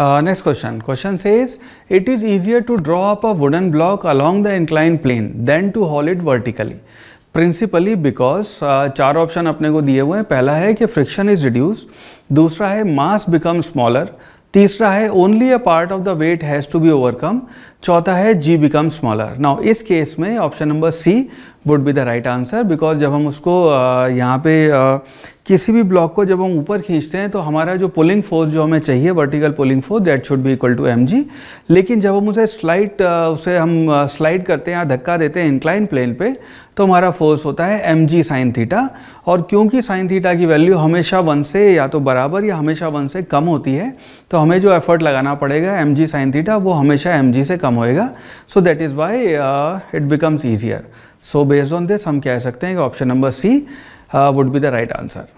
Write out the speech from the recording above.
next question question says it is easier to draw up a wooden block along the incline plane then to haul it vertically principally because चार option अपने को दिए हुए हैं पहला है कि फ्रिक्शन इज रिड्यूस दूसरा है मास बिकम स्मॉलर तीसरा है only a part of the weight has to be overcome चौथा है जी बिकम स्मॉलर नाउ इस केस में option number c would be the right answer because जब हम उसको यहाँ पे किसी भी ब्लॉक को जब हम ऊपर खींचते हैं तो हमारा जो पुलिंग फोर्स जो हमें चाहिए vertical pulling force that should be equal to m लेकिन जब हम उसे स्लाइड उसे हम स्लाइड करते हैं या धक्का देते हैं इंक्लाइन प्लेन पे तो हमारा फोर्स होता है एम जी साइन थीटा और क्योंकि साइन थीटा की वैल्यू हमेशा वन से या तो बराबर या हमेशा वन से कम होती है तो हमें जो एफर्ट लगाना पड़ेगा एम जी साइन थीटा वो हमेशा एम जी से कम कम होएगा so that is why it becomes easier so based on this हम कह सकते हैं कि option number c would be the right answer